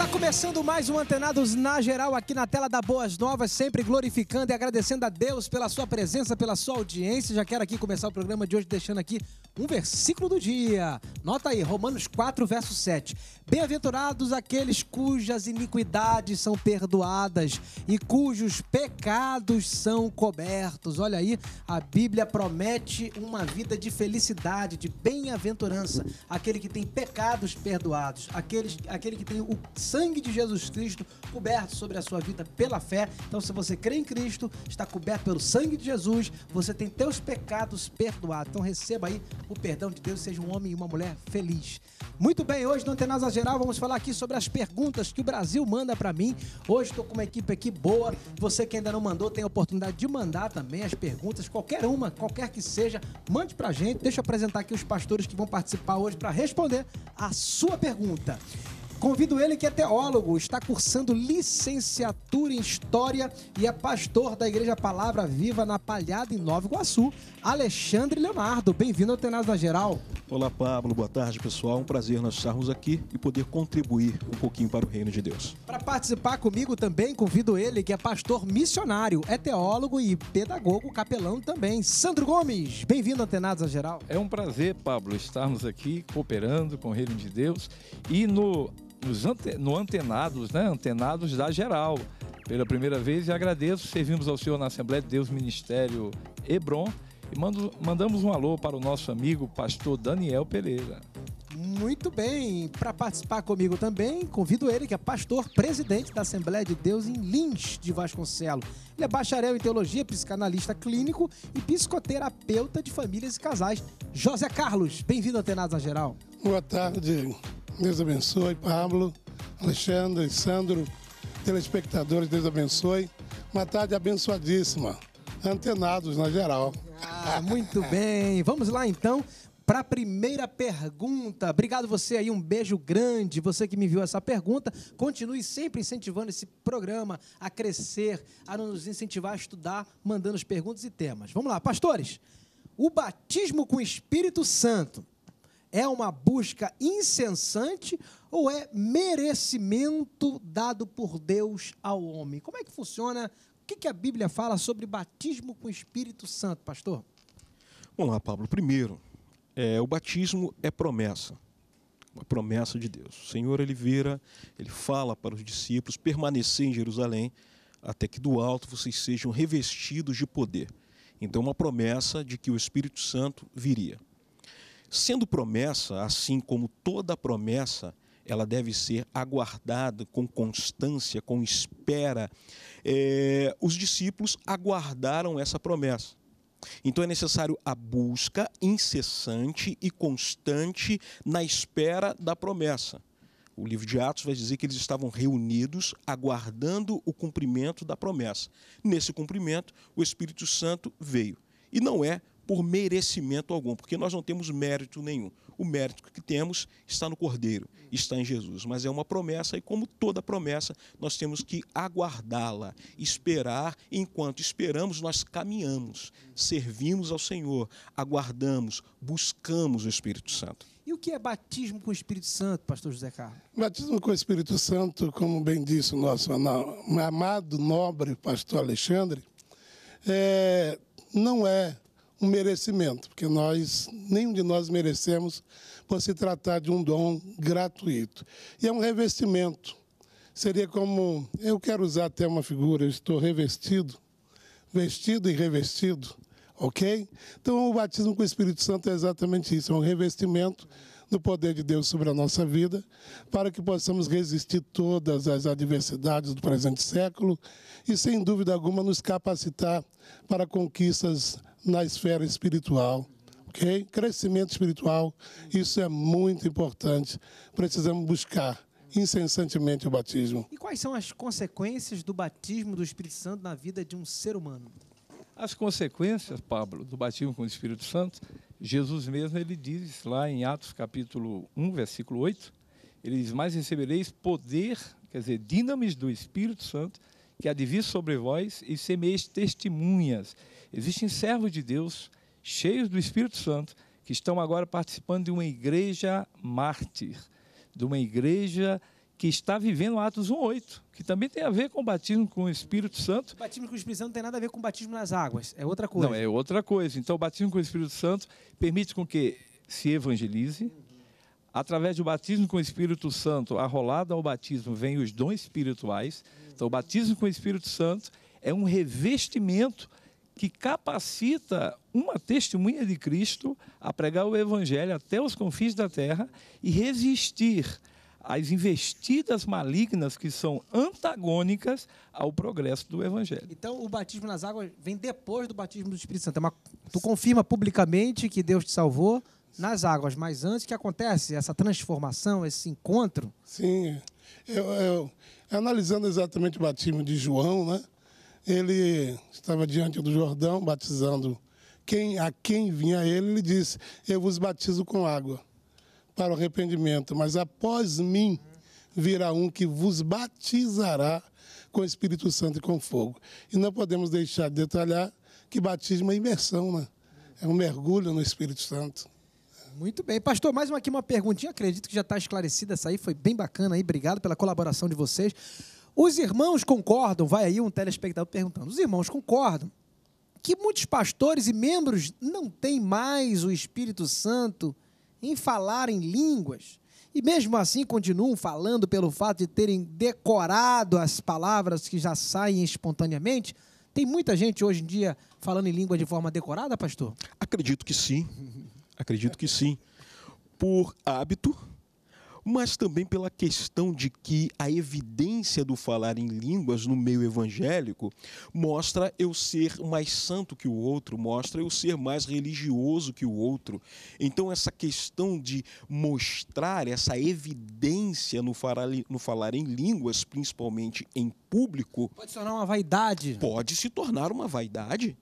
Está começando mais um Antenados na Geral aqui na tela da Boas Novas, sempre glorificando e agradecendo a Deus pela sua presença, pela sua audiência. Já quero aqui começar o programa de hoje deixando aqui um versículo do dia. Nota aí, Romanos 4, verso 7. Bem-aventurados aqueles cujas iniquidades são perdoadas e cujos pecados são cobertos. Olha aí, a Bíblia promete uma vida de felicidade, de bem-aventurança. Aquele que tem pecados perdoados, aquele, aquele que tem o sangue de Jesus Cristo coberto sobre a sua vida pela fé. Então, se você crê em Cristo, está coberto pelo sangue de Jesus, você tem teus pecados perdoados. Então, receba aí o perdão de Deus seja um homem e uma mulher feliz. Muito bem, hoje no Antenasa Geral vamos falar aqui sobre as perguntas que o Brasil manda para mim. Hoje estou com uma equipe aqui boa. Você que ainda não mandou tem a oportunidade de mandar também as perguntas, qualquer uma, qualquer que seja. Mande para gente. Deixa eu apresentar aqui os pastores que vão participar hoje para responder a sua pergunta. Convido ele que é teólogo, está cursando licenciatura em História e é pastor da Igreja Palavra Viva na Palhada, em Nova Iguaçu, Alexandre Leonardo. Bem-vindo ao Tenaz Geral. Olá, Pablo. Boa tarde, pessoal. É um prazer nós estarmos aqui e poder contribuir um pouquinho para o reino de Deus. Para participar comigo também, convido ele que é pastor missionário, é teólogo e pedagogo, capelão também. Sandro Gomes, bem-vindo ao Tenaz Geral. É um prazer, Pablo, estarmos aqui cooperando com o reino de Deus e no nos ante, no antenados, né? Antenados da geral. Pela primeira vez e agradeço. Servimos ao Senhor na Assembleia de Deus Ministério Hebron e mando, mandamos um alô para o nosso amigo pastor Daniel Pereira. Muito bem, para participar comigo também, convido ele, que é pastor presidente da Assembleia de Deus em Lins de Vasconcelos. Ele é bacharel em teologia, psicanalista clínico e psicoterapeuta de famílias e casais. José Carlos, bem-vindo a da Geral. Boa tarde, Deus abençoe. Pablo, Alexandre, Sandro, telespectadores, Deus abençoe. Uma tarde abençoadíssima. Antenados na geral. Ah, muito bem. Vamos lá então para a primeira pergunta. Obrigado você aí, um beijo grande. Você que me viu essa pergunta, continue sempre incentivando esse programa a crescer, a nos incentivar a estudar, mandando as perguntas e temas. Vamos lá, pastores. O batismo com o Espírito Santo é uma busca incessante ou é merecimento dado por Deus ao homem? Como é que funciona? O que, a Bíblia fala sobre batismo com o Espírito Santo, pastor? Vamos lá, Pablo. Primeiro, é, o batismo é promessa uma promessa de Deus. O Senhor ele vira, ele fala para os discípulos permanecer em Jerusalém até que do alto vocês sejam revestidos de poder. Então uma promessa de que o Espírito Santo viria. Sendo promessa, assim como toda promessa, ela deve ser aguardada com constância, com espera. É, os discípulos aguardaram essa promessa. Então é necessário a busca incessante e constante na espera da promessa. O livro de Atos vai dizer que eles estavam reunidos aguardando o cumprimento da promessa. Nesse cumprimento, o Espírito Santo veio. E não é por merecimento algum, porque nós não temos mérito nenhum. O mérito que temos está no Cordeiro, está em Jesus. Mas é uma promessa, e como toda promessa, nós temos que aguardá-la, esperar. Enquanto esperamos, nós caminhamos, servimos ao Senhor, aguardamos, buscamos o Espírito Santo. E o que é batismo com o Espírito Santo, pastor José Carlos? Batismo com o Espírito Santo, como bem disse o nosso amado, nobre pastor Alexandre, é, não é um merecimento, porque nós, nenhum de nós merecemos por se tratar de um dom gratuito. E é um revestimento. Seria como, eu quero usar até uma figura, eu estou revestido, vestido e revestido, ok? Então o batismo com o Espírito Santo é exatamente isso, é um revestimento do poder de Deus sobre a nossa vida, para que possamos resistir todas as adversidades do presente século e, sem dúvida alguma, nos capacitar para conquistas na esfera espiritual. ok? Crescimento espiritual, isso é muito importante. Precisamos buscar incessantemente o batismo. E quais são as consequências do batismo do Espírito Santo na vida de um ser humano? As consequências, Pablo, do batismo com o Espírito Santo, Jesus mesmo ele diz lá em Atos capítulo 1, versículo 8, ele diz: "Mas recebereis poder, quer dizer, dinamis do Espírito Santo, que há de vir sobre vós e semeis testemunhas". Existem servos de Deus, cheios do Espírito Santo, que estão agora participando de uma igreja mártir, de uma igreja que está vivendo Atos 1,8, que também tem a ver com o batismo com o Espírito Santo. O batismo com o Espírito Santo não tem nada a ver com o batismo nas águas, é outra coisa. Não, é outra coisa. Então, o batismo com o Espírito Santo permite com que se evangelize. Através do batismo com o Espírito Santo, arrolado ao batismo, vêm os dons espirituais. Então, o batismo com o Espírito Santo é um revestimento que capacita uma testemunha de Cristo a pregar o Evangelho até os confins da terra e resistir às investidas malignas que são antagônicas ao progresso do Evangelho. Então, o batismo nas águas vem depois do batismo do Espírito Santo. É uma... Tu confirma publicamente que Deus te salvou nas águas, mas antes que acontece essa transformação, esse encontro? Sim, eu, eu analisando exatamente o batismo de João, né? ele estava diante do Jordão batizando quem a quem vinha ele, ele disse: Eu vos batizo com água para o arrependimento, mas após mim virá um que vos batizará com o Espírito Santo e com fogo. E não podemos deixar de detalhar que batismo é imersão, né? É um mergulho no Espírito Santo. Muito bem. Pastor, mais uma, aqui uma perguntinha, acredito que já está esclarecida essa aí, foi bem bacana aí, obrigado pela colaboração de vocês. Os irmãos concordam, vai aí um telespectador perguntando, os irmãos concordam que muitos pastores e membros não têm mais o Espírito Santo em falar em línguas, e mesmo assim continuam falando pelo fato de terem decorado as palavras que já saem espontaneamente. Tem muita gente hoje em dia falando em língua de forma decorada, pastor? Acredito que sim. Acredito que sim. Por hábito, mas também pela questão de que a evidência do falar em línguas no meio evangélico mostra eu ser mais santo que o outro, mostra eu ser mais religioso que o outro. Então, essa questão de mostrar essa evidência no falar, no falar em línguas, principalmente em público. Pode se tornar uma vaidade. Pode se tornar uma vaidade.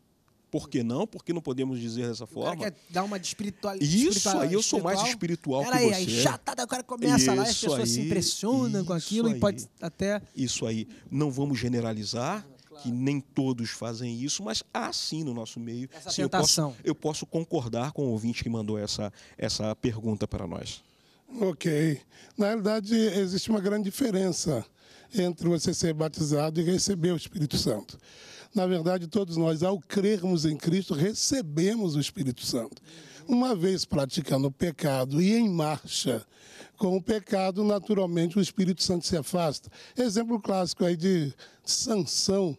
Por que não? Porque não podemos dizer dessa forma. O cara quer dar uma de espiritual... Isso espiritual, aí, eu sou mais espiritual Pera que aí, você. Aí, chatada, o cara começa isso lá, as pessoas aí, se impressionam com aquilo aí, e pode até... Isso aí. Não vamos generalizar, claro. que nem todos fazem isso, mas há sim no nosso meio. Essa sim, tentação. Eu posso, eu posso concordar com o ouvinte que mandou essa, essa pergunta para nós. Ok. Na realidade, existe uma grande diferença entre você ser batizado e receber o Espírito Santo. Na verdade, todos nós, ao crermos em Cristo, recebemos o Espírito Santo. Uma vez praticando o pecado e em marcha com o pecado, naturalmente o Espírito Santo se afasta. Exemplo clássico aí de Sansão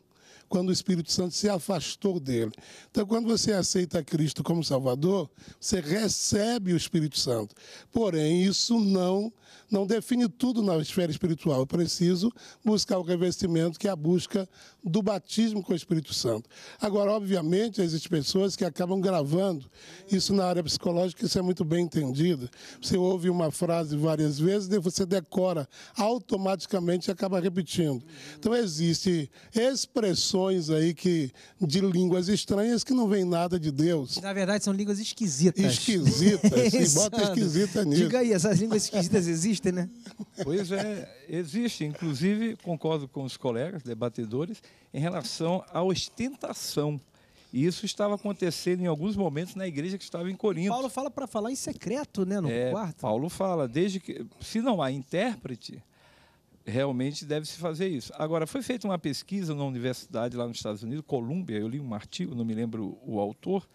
quando o Espírito Santo se afastou dele. Então, quando você aceita Cristo como Salvador, você recebe o Espírito Santo. Porém, isso não não define tudo na esfera espiritual. Eu preciso buscar o revestimento, que é a busca do batismo com o Espírito Santo. Agora, obviamente, existem pessoas que acabam gravando isso na área psicológica, isso é muito bem entendido. Você ouve uma frase várias vezes e você decora automaticamente e acaba repetindo. Então, existe expressões traduções aí que, de línguas estranhas que não vem nada de Deus. Na verdade, são línguas esquisitas. Esquisitas, e bota esquisita nisso. Diga aí, essas línguas esquisitas existem, né? Pois é, existe. Inclusive, concordo com os colegas debatedores em relação à ostentação. E isso estava acontecendo em alguns momentos na igreja que estava em Corinto. Paulo fala para falar em secreto, né, no é, quarto. Paulo fala, desde que se não há intérprete, realmente deve se fazer isso. Agora, foi feita uma pesquisa na universidade lá nos Estados Unidos, Columbia, eu li um artigo, não me lembro o autor,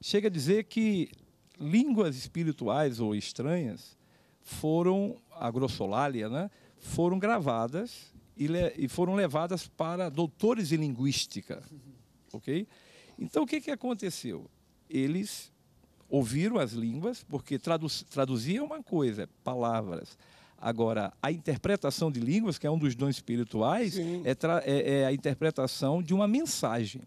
chega a dizer que línguas espirituais ou estranhas foram, a grossolália, né, foram gravadas e, e foram levadas para doutores em linguística. Ok? Então, o que, que aconteceu? Eles ouviram as línguas, porque traduz, traduzia é uma coisa, é palavras. Agora, a interpretação de línguas, que é um dos dons espirituais, é, é, é, a interpretação de uma mensagem.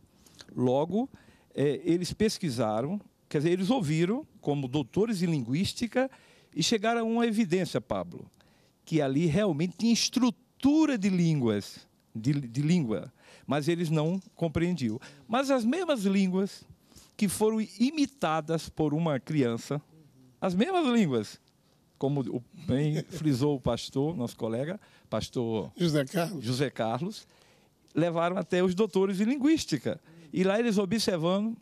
Logo, é, eles pesquisaram, quer dizer, eles ouviram, como doutores em linguística, e chegaram a uma evidência, Pablo, que ali realmente tinha estrutura de línguas, de, de língua, mas eles não compreendiam. Mas as mesmas línguas que foram imitadas por uma criança, as mesmas línguas como bem frisou o pastor, nosso colega, pastor José Carlos. José Carlos, levaram até os doutores de linguística. E lá eles observando,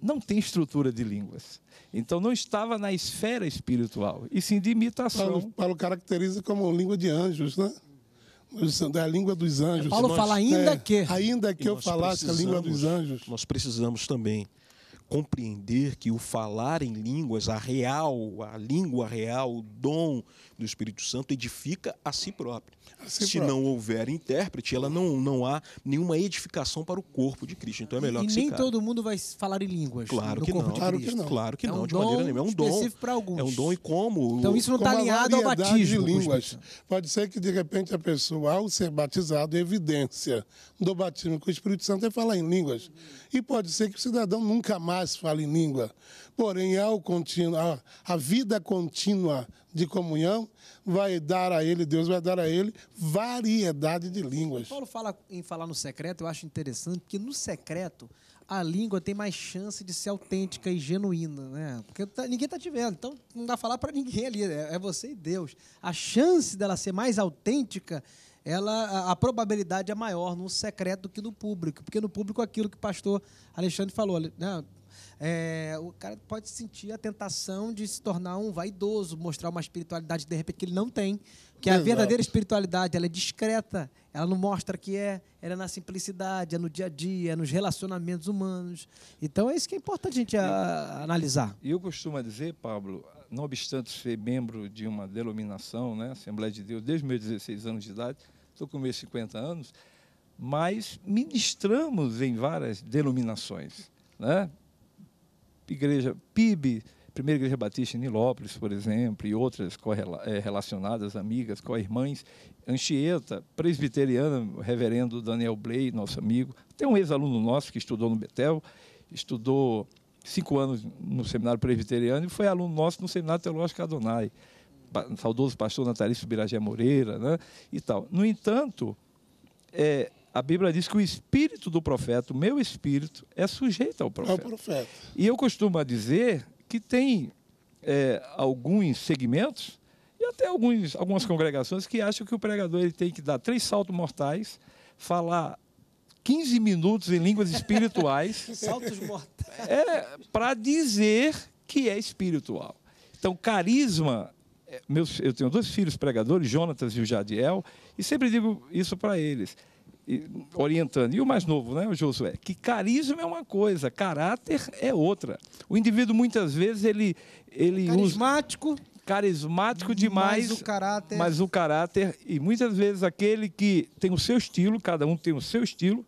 não tem estrutura de línguas. Então não estava na esfera espiritual, e sim de imitação. Paulo, Paulo caracteriza como língua de anjos, né? da é língua dos anjos. Paulo nós, fala ainda é, que. Ainda que eu falasse a língua dos anjos. Nós precisamos também compreender que o falar em línguas, a real, a língua real, o dom do Espírito Santo edifica a si próprio. A si se próprio. não houver intérprete, ela não, não há nenhuma edificação para o corpo de Cristo. Então é melhor e que nem todo mundo vai falar em línguas. Claro que não. Claro que não. Claro que é não, um de maneira nenhuma. É um dom. Para alguns. É um dom e como. Então isso não está alinhado ao batismo. De línguas. Pode ser que de repente a pessoa, ao ser batizado, evidência do batismo com o Espírito Santo é falar em línguas. E pode ser que o cidadão nunca mais mais fala em língua. Porém, ao a, a vida contínua de comunhão vai dar a ele, Deus vai dar a ele variedade de línguas. Paulo fala em falar no secreto, eu acho interessante, porque no secreto a língua tem mais chance de ser autêntica e genuína, né? Porque tá, ninguém está te vendo, então não dá falar para ninguém ali, é, é você e Deus. A chance dela ser mais autêntica ela a, a, probabilidade é maior no secreto do que no público, porque no público aquilo que o pastor Alexandre falou, né, é, o cara pode sentir a tentação de se tornar um vaidoso, mostrar uma espiritualidade de repente que ele não tem. Porque Exato. a verdadeira espiritualidade ela é discreta, ela não mostra que é, ela é na simplicidade, é no dia a dia, é nos relacionamentos humanos. Então é isso que é importante a gente a, a analisar. E eu costumo dizer, Pablo, não obstante ser membro de uma denominação, né, Assembleia de Deus, desde meus 16 anos de idade, estou com meus 50 anos, mas ministramos em várias denominações. Né? igreja PIB, Primeira Igreja Batista em Nilópolis, por exemplo, e outras é, relacionadas, amigas, co-irmãs, Anchieta, presbiteriana, reverendo Daniel Bley, nosso amigo, até um ex-aluno nosso que estudou no Betel, estudou cinco anos no seminário presbiteriano e foi aluno nosso no seminário teológico Adonai, saudoso pastor Natalício Biragé Moreira, né, e tal. No entanto, é, a Bíblia diz que o espírito do profeta, o meu espírito, é sujeito ao profeta. profeta. E eu costumo dizer que tem é, alguns segmentos e até alguns, algumas congregações que acham que o pregador ele tem que dar três saltos mortais, falar 15 minutos em línguas espirituais. saltos mortais. É, para dizer que é espiritual. Então, carisma é, meus, eu tenho dois filhos pregadores, Jonatas e o Jadiel, e sempre digo isso para eles orientando. E o mais novo, né, o Josué? Que carisma é uma coisa, caráter é outra. O indivíduo, muitas vezes, ele. ele carismático. Usa, carismático demais. Mas o caráter. Mas o caráter. E muitas vezes aquele que tem o seu estilo, cada um tem o seu estilo,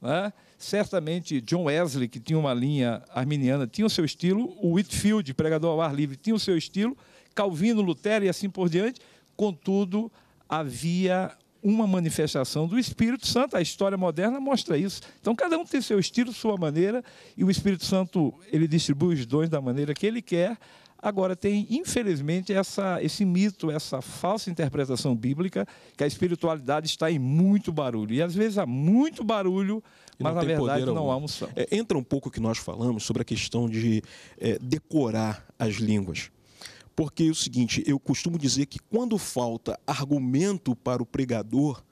né? certamente John Wesley, que tinha uma linha arminiana, tinha o seu estilo, o Whitfield, pregador ao ar livre, tinha o seu estilo, Calvino, Lutero e assim por diante. Contudo, havia uma manifestação do Espírito Santo. A história moderna mostra isso. Então, cada um tem seu estilo, sua maneira, e o Espírito Santo ele distribui os dons da maneira que ele quer. Agora, tem, infelizmente, essa, esse mito, essa falsa interpretação bíblica, que a espiritualidade está em muito barulho. E às vezes há muito barulho, mas na verdade não há moção. É, entra um pouco o que nós falamos sobre a questão de é, decorar as línguas. Porque é o seguinte, eu costumo dizer que quando falta argumento para o pregador,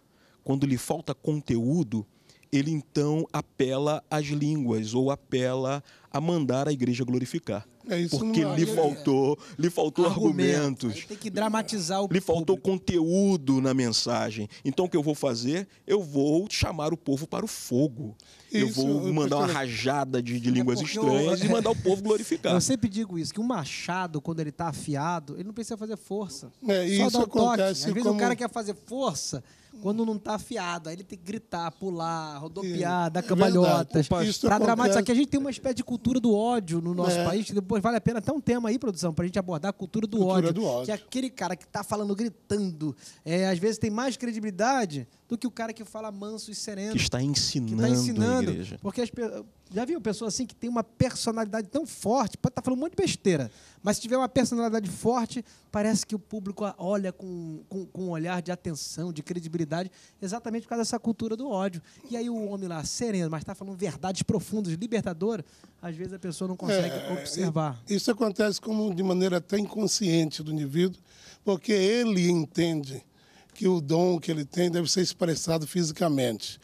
quando lhe falta conteúdo, ele então apela às línguas ou apela a mandar a igreja glorificar. É porque lhe faltou, lhe faltou argumentos. Tem que dramatizar o Lhe faltou conteúdo na mensagem. Então o que eu vou fazer? Eu vou chamar o povo para o fogo. Isso, eu vou mandar eu... uma rajada de, de é línguas estranhas eu... e mandar o povo glorificar. Eu sempre digo isso, que o um machado, quando ele está afiado, ele não precisa fazer força. É, Só isso dá um toque. Às vezes como... o cara quer fazer força quando não tá afiado. Aí ele tem que gritar, pular, rodopiar, é, dar cambalhotas. É pra dramatizar. Que a gente tem uma é. espécie de cultura do ódio no nosso é. país. Depois vale a pena até um tema aí, produção, pra gente abordar a cultura do, cultura ódio, do ódio. Que é aquele cara que tá falando, gritando. É, às vezes tem mais credibilidade do que o cara que fala manso e sereno. Que está ensinando, que está ensinando a igreja. Porque as, já viu pessoas assim que tem uma personalidade tão forte, pode estar tá falando um monte de besteira, mas se tiver uma personalidade forte, parece que o público olha com, com, com um olhar de atenção, de credibilidade, exatamente por causa dessa cultura do ódio. E aí o homem lá, sereno, mas está falando verdades profundas, libertadoras, às vezes a pessoa não consegue é, é, observar. Isso acontece como de maneira até inconsciente do indivíduo, porque ele entende que o dom que ele tem deve ser expressado fisicamente.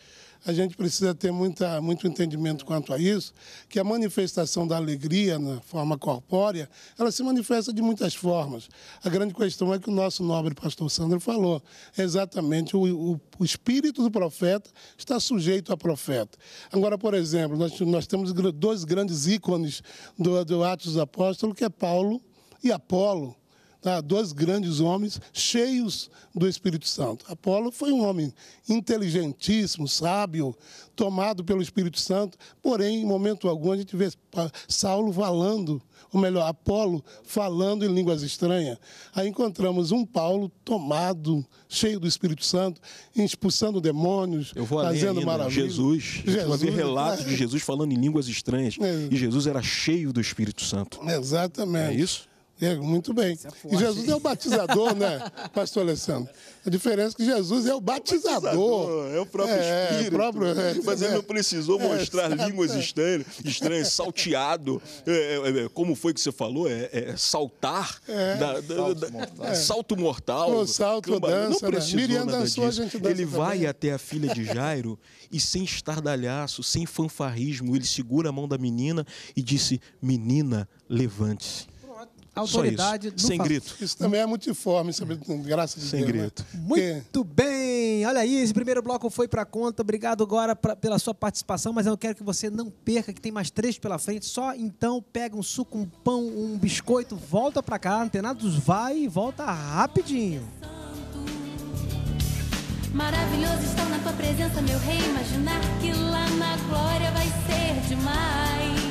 A gente precisa ter muita, muito entendimento quanto a isso, que a manifestação da alegria na forma corpórea, ela se manifesta de muitas formas. A grande questão é que o nosso nobre pastor Sandro falou, exatamente o, o, o espírito do profeta está sujeito a profeta. Agora, por exemplo, nós, nós temos dois grandes ícones do, do Atos dos Apóstolos, que é Paulo e Apolo tá? dois grandes homens cheios do Espírito Santo. Apolo foi um homem inteligentíssimo, sábio, tomado pelo Espírito Santo, porém, em momento algum, a gente vê Saulo falando, ou melhor, Apolo falando em línguas estranhas. Aí encontramos um Paulo tomado, cheio do Espírito Santo, expulsando demônios, fazendo maravilhas. Jesus, Jesus havia relatos de né? Jesus falando em línguas estranhas. É. E Jesus era cheio do Espírito Santo. Exatamente. É isso? É, muito bem. É e Jesus é o batizador, né, pastor Alessandro? A diferença é que Jesus é o batizador. O batizador é o próprio é, é Espírito. É próprio, mas ele é. não precisou mostrar línguas estranhas, estranhas, salteado. como foi que você falou? É, saltar. Da, da, salto da, mortal. Salto mortal. O salto, Camba, dança. Não né? precisou Miriam nada dançou, disso. A gente dança ele vai também. até a filha de Jairo e sem estardalhaço, sem fanfarrismo, ele segura a mão da menina e disse, menina, levante-se autoridade no Sem fato. grito. Isso também é multiforme, graças a Deus. Sem né? grito. Né? Muito bem. Olha aí, esse primeiro bloco foi para conta. Obrigado agora pra, pela sua participação, mas eu quero que você não perca, que tem mais três pela frente. Só então pega um suco, um pão, um biscoito, volta para cá, Antenados vai e volta rapidinho. Maravilhoso estar na tua presença, meu rei. Imaginar que lá na glória vai ser demais.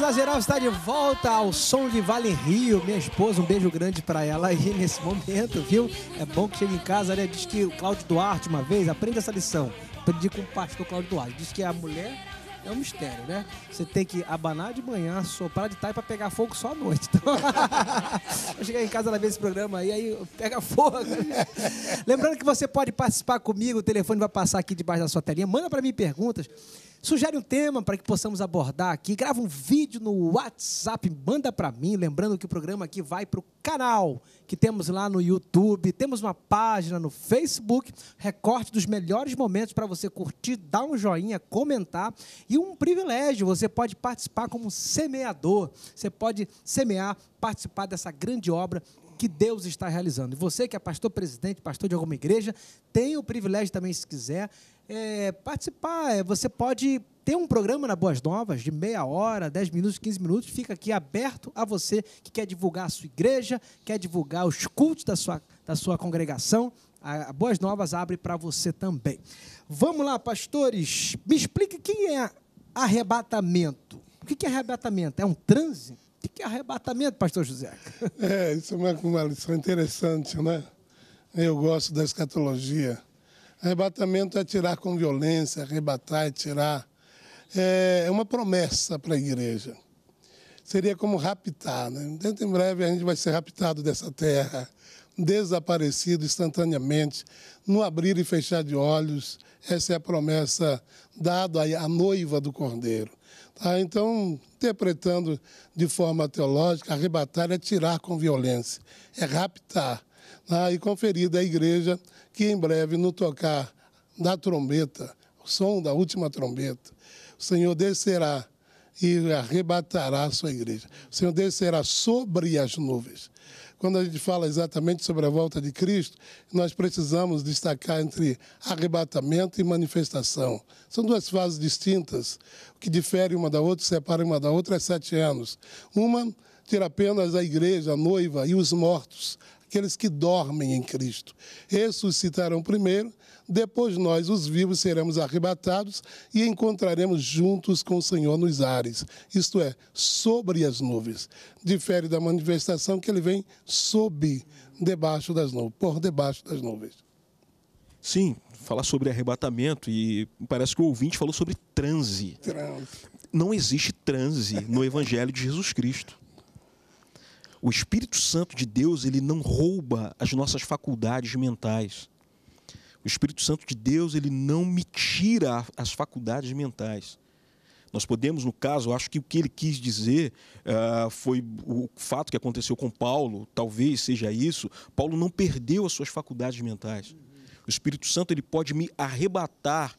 na geral está de volta ao som de Vale Rio. Minha esposa, um beijo grande para ela aí nesse momento, viu? É bom que chega em casa, né? Diz que o Cláudio Duarte, uma vez, aprende essa lição. Aprendi com o pastor Cláudio Duarte. Diz que a mulher é um mistério, né? Você tem que abanar de manhã, soprar de tarde para pegar fogo só à noite. Então, eu chegar em casa ela vê esse programa aí, aí pega fogo. Lembrando que você pode participar comigo, o telefone vai passar aqui debaixo da sua telinha. Manda para mim perguntas. Sugere um tema para que possamos abordar aqui. Grava um vídeo no WhatsApp, manda para mim. Lembrando que o programa aqui vai para o canal que temos lá no YouTube. Temos uma página no Facebook, recorte dos melhores momentos para você curtir, dar um joinha, comentar. E um privilégio, você pode participar como semeador. Você pode semear, participar dessa grande obra que Deus está realizando. E você que é pastor presidente, pastor de alguma igreja, tem o privilégio também, se quiser, é, participar. É, você pode ter um programa na Boas Novas de meia hora, 10 minutos, 15 minutos. Fica aqui aberto a você que quer divulgar a sua igreja, quer divulgar os cultos da sua, da sua congregação. A Boas Novas abre para você também. Vamos lá, pastores. Me explique quem é arrebatamento. O que é arrebatamento? É um transe? O que é arrebatamento, pastor José? É, isso é uma, uma lição interessante, né? Eu gosto da escatologia. Arrebatamento é tirar com violência, arrebatar é tirar. É, é uma promessa para a igreja. Seria como raptar, né? Dentro em breve a gente vai ser raptado dessa terra, desaparecido instantaneamente, no abrir e fechar de olhos. Essa é a promessa dada à noiva do Cordeiro. Tá? Então, interpretando de forma teológica, arrebatar é tirar com violência, é raptar. Tá? E conferida à igreja que em breve, no tocar da trombeta, o som da última trombeta, o Senhor descerá e arrebatará a sua igreja. O Senhor descerá sobre as nuvens. Quando a gente fala exatamente sobre a volta de Cristo, nós precisamos destacar entre arrebatamento e manifestação. São duas fases distintas. O que difere uma da outra, separa uma da outra, é sete anos. Uma tira apenas a igreja, a noiva e os mortos, aqueles que dormem em Cristo. Ressuscitarão primeiro, depois nós, os vivos, seremos arrebatados e encontraremos juntos com o Senhor nos ares, isto é, sobre as nuvens. Difere da manifestação que ele vem sob, debaixo das nuvens, por debaixo das nuvens. Sim, falar sobre arrebatamento e parece que o ouvinte falou sobre transe. transe. Não existe transe no Evangelho de Jesus Cristo. O Espírito Santo de Deus, ele não rouba as nossas faculdades mentais. O Espírito Santo de Deus, ele não me tira as faculdades mentais. Nós podemos, no caso, acho que o que ele quis dizer uh, foi o fato que aconteceu com Paulo, talvez seja isso. Paulo não perdeu as suas faculdades mentais. O Espírito Santo ele pode me arrebatar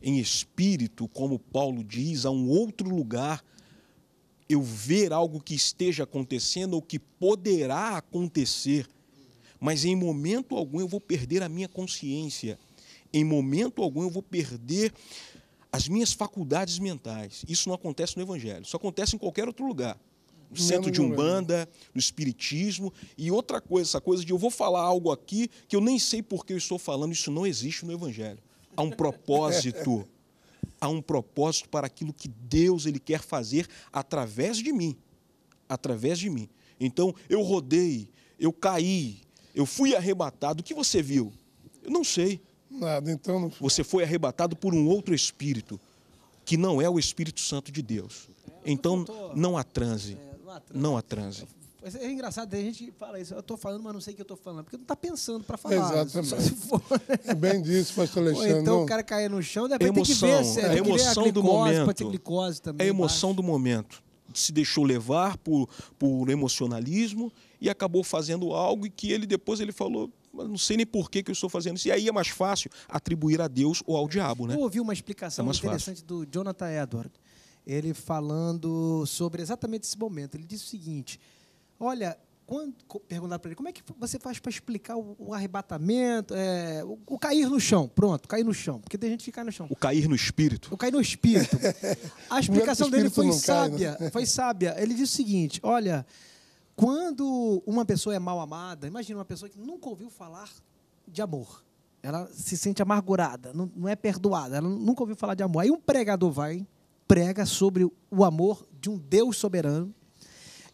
em espírito, como Paulo diz, a um outro lugar eu ver algo que esteja acontecendo ou que poderá acontecer, mas em momento algum eu vou perder a minha consciência, em momento algum eu vou perder as minhas faculdades mentais. Isso não acontece no Evangelho, isso acontece em qualquer outro lugar. No centro de Umbanda, no Espiritismo, e outra coisa, essa coisa de eu vou falar algo aqui que eu nem sei por que eu estou falando, isso não existe no Evangelho. Há um propósito há um propósito para aquilo que Deus ele quer fazer através de mim, através de mim. Então eu rodei, eu caí, eu fui arrebatado. O que você viu? Eu não sei. Nada, então. Não... Você foi arrebatado por um outro espírito que não é o Espírito Santo de Deus. É, então não há é, transe, não há transe. É engraçado, tem gente que fala isso. Eu estou falando, mas não sei o que eu estou falando. Porque não está pensando para falar. Né? Exatamente. Né? Se for, bem disso, pastor Alexandre. Ou então o cara cair no chão, deve emoção, tem que ver. é, é emoção ver glicose, do momento. Pode ter glicose também. É emoção do momento. Se deixou levar por, por emocionalismo e acabou fazendo algo e que ele depois ele falou, não sei nem por que, que eu estou fazendo isso. E aí é mais fácil atribuir a Deus ou ao diabo, né? Eu ouvi uma explicação é interessante fácil. do Jonathan Edward, ele falando sobre exatamente esse momento. Ele disse o seguinte: Olha, quando para ele como é que você faz para explicar o, o arrebatamento, é, o, o, cair no chão, pronto, cair no chão, porque tem gente que cai no chão. O cair no espírito. O cair no espírito. A explicação espírito dele foi sábia, cai, né? foi sábia. Ele disse o seguinte: olha, quando uma pessoa é mal amada, imagina uma pessoa que nunca ouviu falar de amor, ela se sente amargurada, não, não é perdoada, ela nunca ouviu falar de amor. Aí um pregador vai prega sobre o amor de um Deus soberano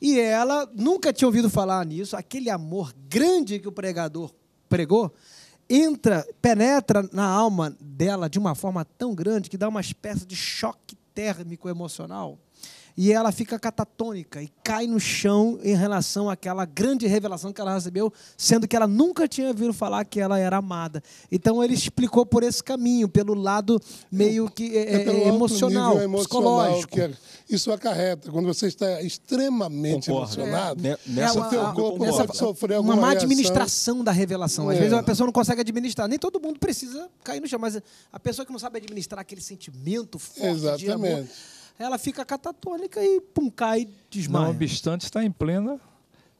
e ela nunca tinha ouvido falar nisso, aquele amor grande que o pregador pregou, entra, penetra na alma dela de uma forma tão grande que dá uma espécie de choque térmico emocional e ela fica catatônica e cai no chão em relação àquela grande revelação que ela recebeu, sendo que ela nunca tinha ouvido falar que ela era amada. Então ele explicou por esse caminho, pelo lado meio é, que é, é, é pelo é, emocional, emocional, psicológico. isso acarreta quando você está extremamente concordo. emocionado. É, nessa, o teu corpo nessa, pode sofrer alguma Uma má administração da revelação. Às é. vezes uma pessoa não consegue administrar. Nem todo mundo precisa cair no chão, mas a pessoa que não sabe administrar aquele sentimento forte Exatamente. de amor ela fica catatônica e pum, cai desmaia. Não obstante, está em plena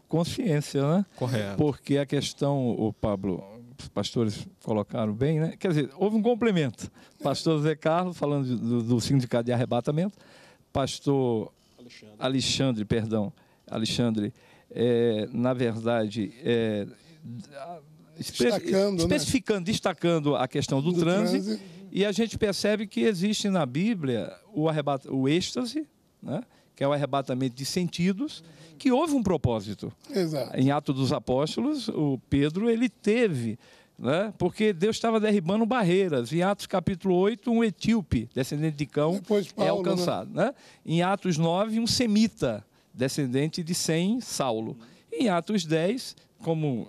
consciência, né? Correto. Porque a questão, o Pablo, os pastores colocaram bem, né? Quer dizer, houve um complemento. Pastor Zé Carlos, falando do, do sindicato de arrebatamento, pastor Alexandre, Alexandre perdão, Alexandre, é, na verdade, é, destacando, né? especificando, né? destacando a questão do, do transe e a gente percebe que existe na Bíblia o, arrebat o êxtase, né? que é o arrebatamento de sentidos, que houve um propósito. Exato. Em Atos dos Apóstolos, o Pedro ele teve, né? porque Deus estava derribando barreiras. Em Atos capítulo 8, um etíope, descendente de cão, é Paulo, é alcançado. Né? né? Em Atos 9, um semita, descendente de Sem, Saulo. Em Atos 10, como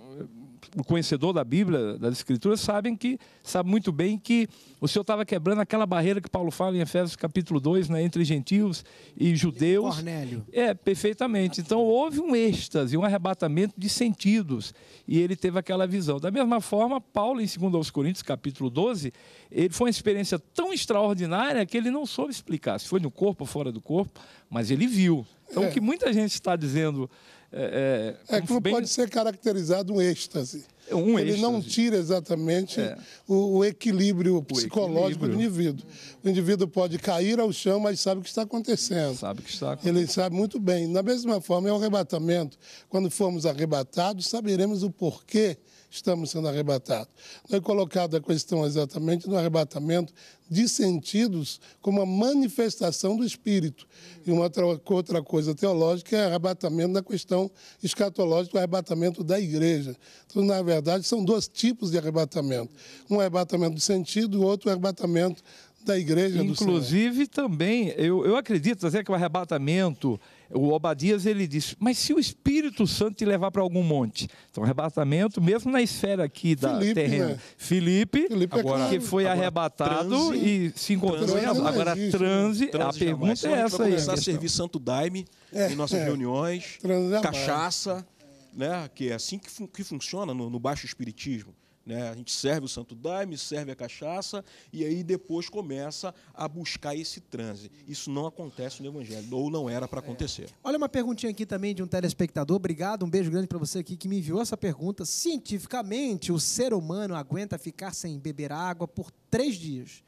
o conhecedor da Bíblia, das Escrituras, sabem que, sabe muito bem que o Senhor estava quebrando aquela barreira que Paulo fala em Efésios capítulo 2, né, entre gentios e judeus. Cornélio. É, perfeitamente. Então houve um êxtase, um arrebatamento de sentidos, e ele teve aquela visão. Da mesma forma, Paulo em 2 aos Coríntios, capítulo 12, ele foi uma experiência tão extraordinária que ele não soube explicar, se foi no corpo ou fora do corpo, mas ele viu. Então, é. o que muita gente está dizendo é, é, aquilo é bem... pode ser caracterizado um êxtase. É, um ele não tira exatamente é. o, o, equilíbrio psicológico o equilíbrio. do indivíduo. O indivíduo pode cair ao chão, mas sabe o que está acontecendo. Sabe que está acontecendo. Ele sabe muito bem. Da mesma forma, é o arrebatamento. Quando formos arrebatados, saberemos o porquê estamos sendo arrebatados. Não é colocada a questão exatamente no arrebatamento de sentidos como a manifestação do espírito. E uma outra coisa teológica é o arrebatamento da questão escatológica, o arrebatamento da igreja. Então, na verdade, são dois tipos de arrebatamento. Um é arrebatamento de sentido e outro é arrebatamento da igreja Inclusive, do Senhor. também, eu, eu acredito até que o arrebatamento o Obadias ele disse, Mas se o Espírito Santo te levar para algum monte? Então, arrebatamento, mesmo na esfera aqui da Felipe, terreno. Né? Felipe, Felipe é agora, que foi agora, arrebatado transe, e se encontrou transe, em Agora, transe, transe, a pergunta jamais. é então, essa aí. começar a, a servir Santo Daime é, em nossas é. reuniões, cachaça, né? que é assim que, fun que funciona no, no baixo espiritismo. Né? A gente serve o santo daime, serve a cachaça, e aí depois começa a buscar esse transe. Isso não acontece no Evangelho, ou não era para acontecer. É. Olha uma perguntinha aqui também de um telespectador. Obrigado, um beijo grande para você aqui que me enviou essa pergunta. Cientificamente, o ser humano aguenta ficar sem beber água por três dias.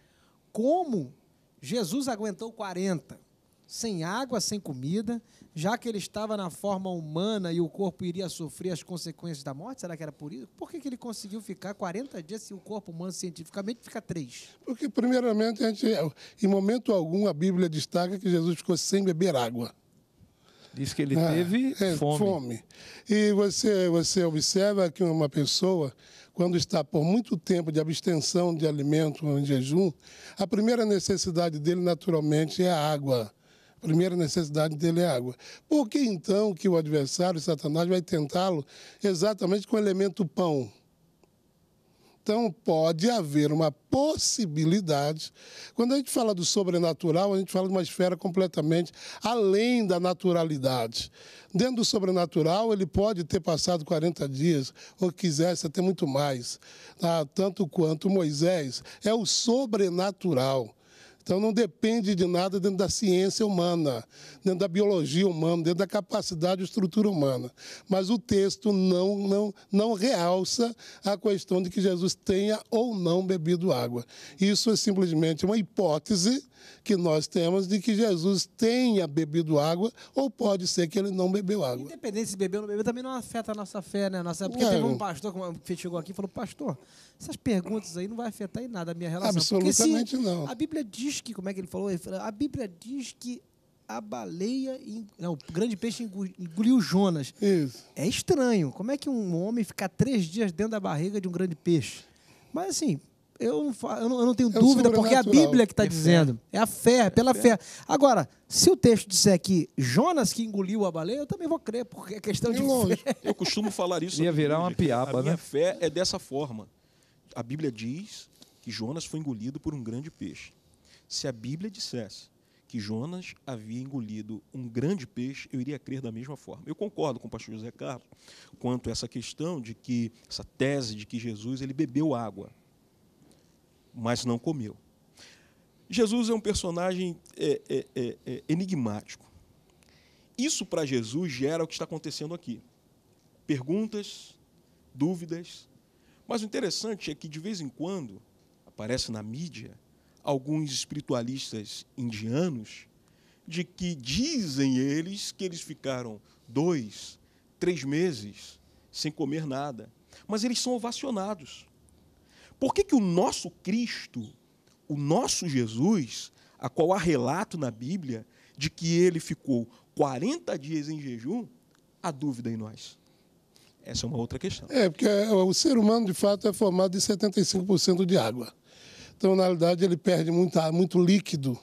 Como Jesus aguentou 40? sem água, sem comida, já que ele estava na forma humana e o corpo iria sofrer as consequências da morte? Será que era por isso? Por que, que ele conseguiu ficar 40 dias se o corpo humano cientificamente fica três? Porque, primeiramente, gente, em momento algum a Bíblia destaca que Jesus ficou sem beber água. Diz que ele ah, teve é, fome. fome. E você, você observa que uma pessoa, quando está por muito tempo de abstenção de alimento em jejum, a primeira necessidade dele, naturalmente, é a água. A primeira necessidade dele é água. Por que então que o adversário, Satanás, vai tentá-lo exatamente com o elemento pão? Então, pode haver uma possibilidade. Quando a gente fala do sobrenatural, a gente fala de uma esfera completamente além da naturalidade. Dentro do sobrenatural, ele pode ter passado 40 dias, ou quisesse até muito mais, ah, tanto quanto Moisés. É o sobrenatural. Então não depende de nada dentro da ciência humana, dentro da biologia humana, dentro da capacidade e estrutura humana. Mas o texto não, não, não realça a questão de que Jesus tenha ou não bebido água. Isso é simplesmente uma hipótese que nós temos de que Jesus tenha bebido água, ou pode ser que ele não bebeu água. Independente se bebeu ou não bebeu, também não afeta a nossa fé, né? Nossa, porque é. teve um pastor que chegou aqui e falou: Pastor, essas perguntas aí não vai afetar em nada a minha relação. Absolutamente se, não. A Bíblia diz que, como é que ele falou? Ele falou a Bíblia diz que a baleia. Não, o grande peixe engoliu Jonas. Isso. É estranho. Como é que um homem ficar três dias dentro da barriga de um grande peixe? Mas assim, eu não, eu não, eu não tenho é dúvida, porque é a Bíblia que está é dizendo. É a fé, é pela é fé. fé. Agora, se o texto disser que Jonas que engoliu a baleia, eu também vou crer, porque é questão de longe. Eu costumo falar isso. Ia virar uma piaba, a minha né? fé é dessa forma. A Bíblia diz que Jonas foi engolido por um grande peixe. Se a Bíblia dissesse que Jonas havia engolido um grande peixe, eu iria crer da mesma forma. Eu concordo com o pastor José Carlos quanto a essa questão de que, essa tese de que Jesus ele bebeu água mas não comeu. Jesus é um personagem é, é, é, é enigmático. Isso para Jesus gera o que está acontecendo aqui: perguntas, dúvidas. Mas o interessante é que, de vez em quando, aparece na mídia alguns espiritualistas indianos de que dizem eles que eles ficaram dois, três meses sem comer nada. Mas eles são ovacionados. Por que, que o nosso Cristo, o nosso Jesus, a qual há relato na Bíblia de que ele ficou 40 dias em jejum, há dúvida em nós? Essa é uma outra questão. É, porque é, o ser humano, de fato, é formado de 75% de água. Então, na realidade, ele perde muito, muito líquido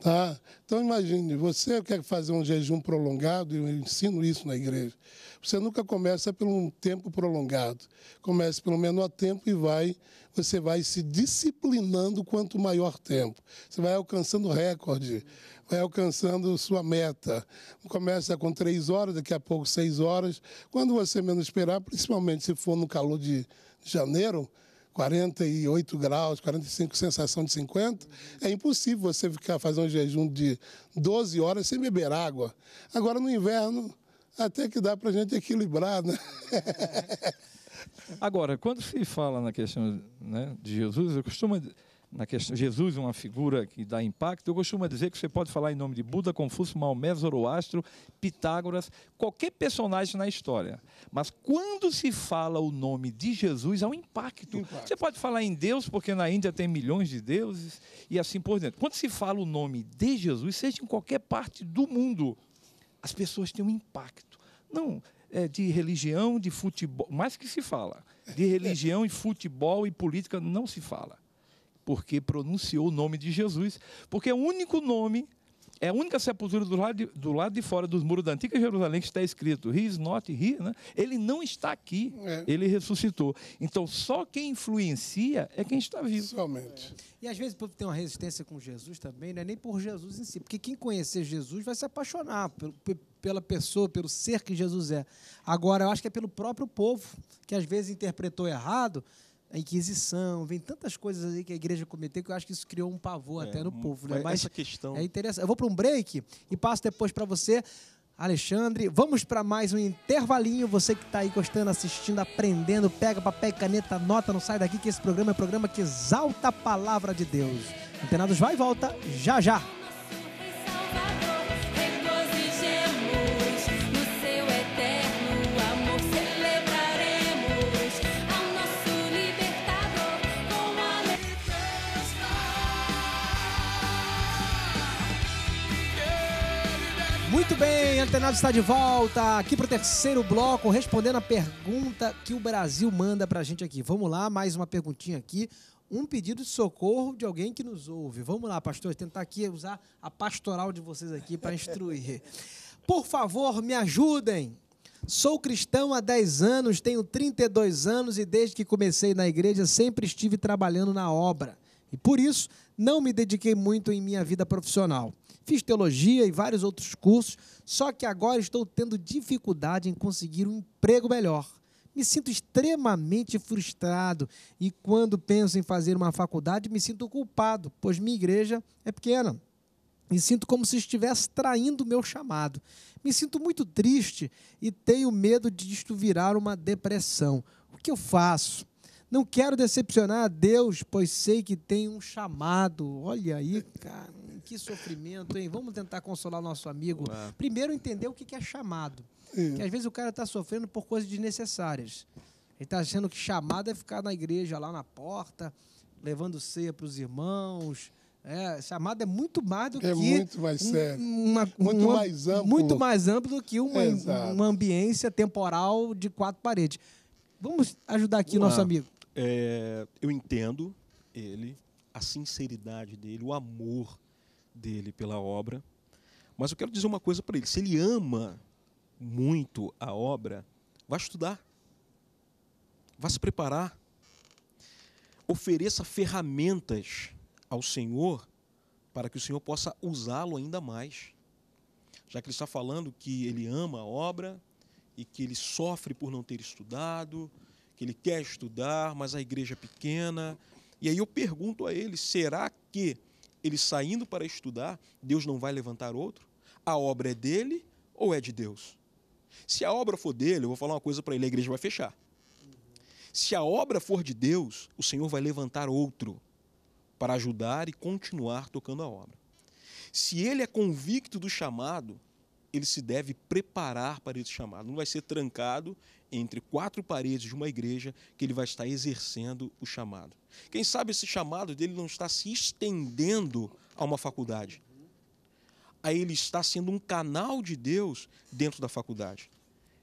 Tá? Então, imagine, você quer fazer um jejum prolongado, eu ensino isso na igreja. Você nunca começa por um tempo prolongado. Comece pelo menor tempo e vai, você vai se disciplinando quanto maior tempo. Você vai alcançando recorde, vai alcançando sua meta. Começa com três horas, daqui a pouco seis horas. Quando você menos esperar, principalmente se for no calor de janeiro, 48 graus, 45, sensação de 50, é impossível você ficar fazer um jejum de 12 horas sem beber água. Agora no inverno até que dá para a gente equilibrar, né? Agora, quando se fala na questão né, de Jesus, eu costumo na questão, Jesus é uma figura que dá impacto. Eu costumo dizer que você pode falar em nome de Buda, Confúcio, Maomé, Zoroastro, Pitágoras, qualquer personagem na história. Mas quando se fala o nome de Jesus, há um impacto. impacto. Você pode falar em Deus, porque na Índia tem milhões de deuses e assim por diante. Quando se fala o nome de Jesus, seja em qualquer parte do mundo, as pessoas têm um impacto. Não, é, de religião, de futebol, mais que se fala. De religião e futebol e política não se fala porque pronunciou o nome de Jesus, porque é o único nome, é a única sepultura do lado de, do lado de fora dos muros da antiga Jerusalém que está escrito, he is not here, né? ele não está aqui, é. ele ressuscitou. Então, só quem influencia é quem está vivo. Somente. É. E às vezes o povo tem uma resistência com Jesus também, não é nem por Jesus em si, porque quem conhecer Jesus vai se apaixonar pelo, pela pessoa, pelo ser que Jesus é. Agora, eu acho que é pelo próprio povo, que às vezes interpretou errado, a Inquisição, vem tantas coisas aí que a igreja cometeu que eu acho que isso criou um pavor é, até no povo. Né? É, Mas essa questão. É interessante. Eu vou para um break e passo depois para você, Alexandre. Vamos para mais um intervalinho. Você que está aí gostando, assistindo, aprendendo, pega papel e caneta, nota, não sai daqui que esse programa é um programa que exalta a palavra de Deus. Antenados vai e volta já já. Muito bem, Antenado está de volta aqui para o terceiro bloco, respondendo a pergunta que o Brasil manda para a gente aqui. Vamos lá, mais uma perguntinha aqui. Um pedido de socorro de alguém que nos ouve. Vamos lá, pastor, tentar aqui usar a pastoral de vocês aqui para instruir. Por favor, me ajudem. Sou cristão há 10 anos, tenho 32 anos e desde que comecei na igreja sempre estive trabalhando na obra. E por isso não me dediquei muito em minha vida profissional. Fiz teologia e vários outros cursos, só que agora estou tendo dificuldade em conseguir um emprego melhor. Me sinto extremamente frustrado e quando penso em fazer uma faculdade, me sinto culpado, pois minha igreja é pequena. Me sinto como se estivesse traindo o meu chamado. Me sinto muito triste e tenho medo de isto virar uma depressão. O que eu faço? Não quero decepcionar a Deus, pois sei que tem um chamado. Olha aí, cara, que sofrimento, hein? Vamos tentar consolar nosso amigo. Ué. Primeiro, entender o que é chamado. Porque é. às vezes o cara está sofrendo por coisas desnecessárias. Ele está achando que chamado é ficar na igreja, lá na porta, levando ceia para os irmãos. É, chamado é muito mais do é que. É muito mais sério. Uma, muito uma, mais amplo. Muito mais amplo do que uma, uma ambiência temporal de quatro paredes. Vamos ajudar aqui o nosso amigo. É, eu entendo ele, a sinceridade dele, o amor dele pela obra. Mas eu quero dizer uma coisa para ele: se ele ama muito a obra, vá estudar, vá se preparar, ofereça ferramentas ao Senhor para que o Senhor possa usá-lo ainda mais. Já que ele está falando que ele ama a obra e que ele sofre por não ter estudado, que ele quer estudar, mas a igreja é pequena. E aí eu pergunto a ele: será que ele saindo para estudar, Deus não vai levantar outro? A obra é dele ou é de Deus? Se a obra for dele, eu vou falar uma coisa para ele: a igreja vai fechar. Se a obra for de Deus, o Senhor vai levantar outro para ajudar e continuar tocando a obra. Se ele é convicto do chamado, ele se deve preparar para esse chamado. Não vai ser trancado entre quatro paredes de uma igreja que ele vai estar exercendo o chamado. Quem sabe esse chamado dele não está se estendendo a uma faculdade. Aí ele está sendo um canal de Deus dentro da faculdade.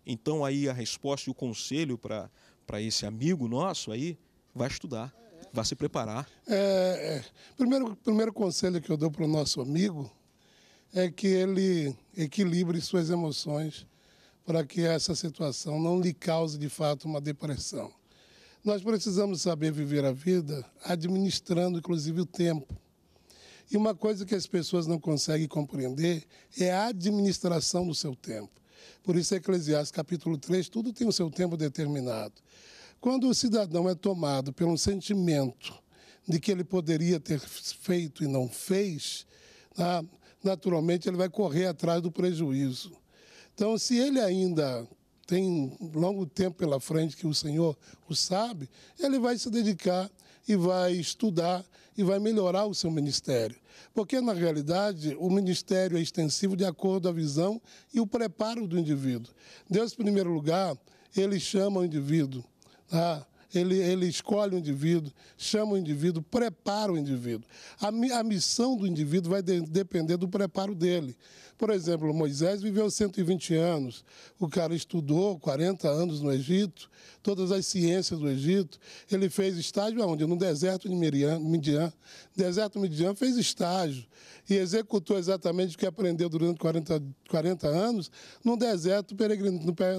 Então aí a resposta e o conselho para para esse amigo nosso aí, vai estudar, vai se preparar. É, é, primeiro, primeiro conselho que eu dou para o nosso amigo é que ele equilibre suas emoções para que essa situação não lhe cause de fato uma depressão. Nós precisamos saber viver a vida administrando, inclusive, o tempo. E uma coisa que as pessoas não conseguem compreender é a administração do seu tempo. Por isso, Eclesiastes capítulo 3, tudo tem o seu tempo determinado. Quando o cidadão é tomado pelo sentimento de que ele poderia ter feito e não fez, né, naturalmente ele vai correr atrás do prejuízo. Então, se ele ainda tem um longo tempo pela frente que o Senhor o sabe, ele vai se dedicar e vai estudar e vai melhorar o seu ministério. Porque, na realidade, o ministério é extensivo de acordo com a visão e o preparo do indivíduo. Deus, em primeiro lugar, ele chama o indivíduo. Tá? ele, ele escolhe o indivíduo, chama o indivíduo, prepara o indivíduo. A, a missão do indivíduo vai de, depender do preparo dele. Por exemplo, Moisés viveu 120 anos, o cara estudou 40 anos no Egito, todas as ciências do Egito, ele fez estágio aonde? No deserto de Miriam, Midian. Deserto Midian fez estágio e executou exatamente o que aprendeu durante 40, 40 anos no deserto,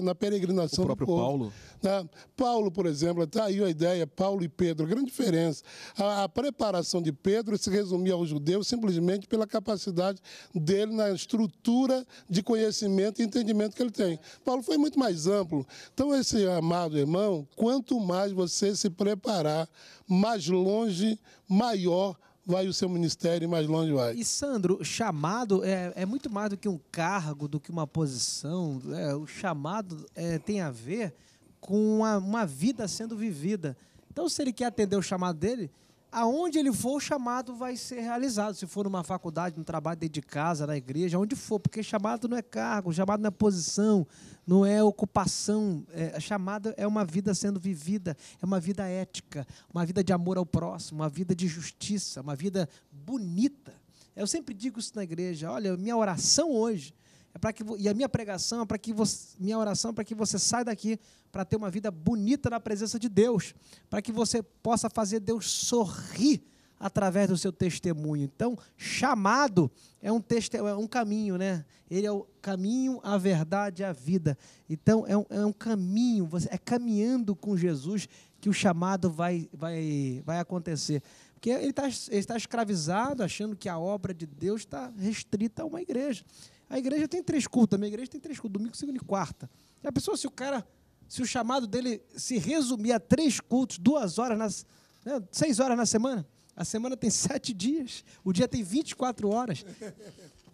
na peregrinação o próprio do povo. Paulo. Né? Paulo, por exemplo, está Saiu a ideia, Paulo e Pedro, grande diferença. A, a preparação de Pedro se resumia aos judeus simplesmente pela capacidade dele na estrutura de conhecimento e entendimento que ele tem. Paulo foi muito mais amplo. Então, esse amado irmão, quanto mais você se preparar, mais longe, maior vai o seu ministério e mais longe vai. E Sandro, chamado é, é muito mais do que um cargo, do que uma posição. É, o chamado é, tem a ver com uma, uma vida sendo vivida. Então, se ele quer atender o chamado dele, aonde ele for, o chamado vai ser realizado. Se for numa faculdade, no trabalho dentro de casa, na igreja, onde for, porque chamado não é cargo, chamado não é posição, não é ocupação. É, chamado é uma vida sendo vivida, é uma vida ética, uma vida de amor ao próximo, uma vida de justiça, uma vida bonita. Eu sempre digo isso na igreja: olha, minha oração hoje é para que e a minha pregação é para que você, minha oração é para que você saia daqui para ter uma vida bonita na presença de Deus, para que você possa fazer Deus sorrir através do seu testemunho. Então, chamado é um texto, é um caminho, né? Ele é o caminho, a verdade, a vida. Então, é um, é um caminho. Você é caminhando com Jesus que o chamado vai, vai, vai acontecer. Porque ele está ele tá escravizado, achando que a obra de Deus está restrita a uma igreja. A igreja tem três cultos, a minha igreja tem três cultos, domingo, segunda e quarta. E a pessoa, se o cara, se o chamado dele se resumir a três cultos, duas horas, nas, né, seis horas na semana, a semana tem sete dias, o dia tem 24 horas.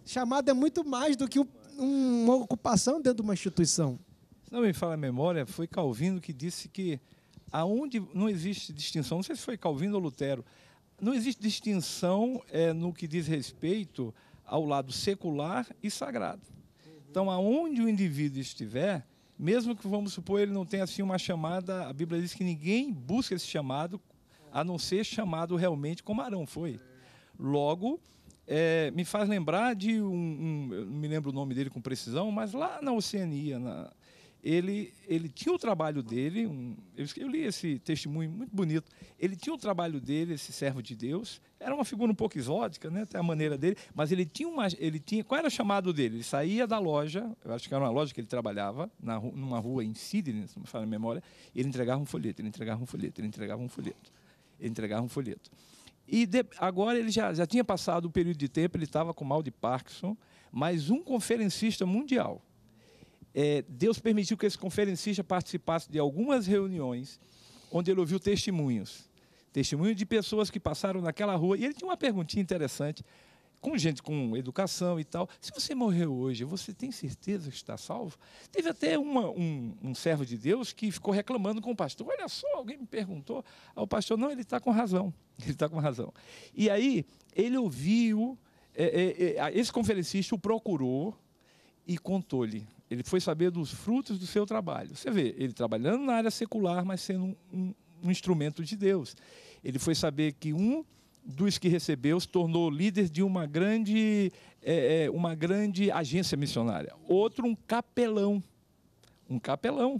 Chamado é muito mais do que um, uma ocupação dentro de uma instituição. Se não me fala a memória, foi Calvino que disse que aonde não existe distinção, não sei se foi Calvino ou Lutero, não existe distinção é, no que diz respeito ao lado secular e sagrado. Então, aonde o indivíduo estiver, mesmo que vamos supor ele não tenha assim uma chamada, a Bíblia diz que ninguém busca esse chamado a não ser chamado realmente como Arão foi. Logo, é, me faz lembrar de um, um, não me lembro o nome dele com precisão, mas lá na Oceania, na, ele, ele tinha o trabalho dele, um, eu, li esse testemunho muito bonito, ele tinha o trabalho dele, esse servo de Deus, era uma figura um pouco exótica, né, até a maneira dele, mas ele tinha uma, ele tinha, qual era o chamado dele? Ele saía da loja, eu acho que era uma loja que ele trabalhava, na, numa rua em Sydney, se não me falo a memória, ele entregava um folheto, ele entregava um folheto, ele entregava um folheto, ele entregava um folheto. E de, agora ele já, já tinha passado o período de tempo, ele estava com mal de Parkinson, mas um conferencista mundial, é, Deus permitiu que esse conferencista participasse de algumas reuniões onde ele ouviu testemunhos. Testemunhos de pessoas que passaram naquela rua. E ele tinha uma perguntinha interessante, com gente com educação e tal. Se você morreu hoje, você tem certeza que está salvo? Teve até uma, um, um servo de Deus que ficou reclamando com o pastor. Olha só, alguém me perguntou. Aí o pastor, não, ele está com razão. Ele está com razão. E aí, ele ouviu, é, é, é esse conferencista o procurou e contou-lhe ele foi saber dos frutos do seu trabalho. Você vê, ele trabalhando na área secular, mas sendo um, um instrumento de Deus. Ele foi saber que um dos que recebeu se tornou líder de uma grande, é, é, uma grande agência missionária. Outro, um capelão. Um capelão.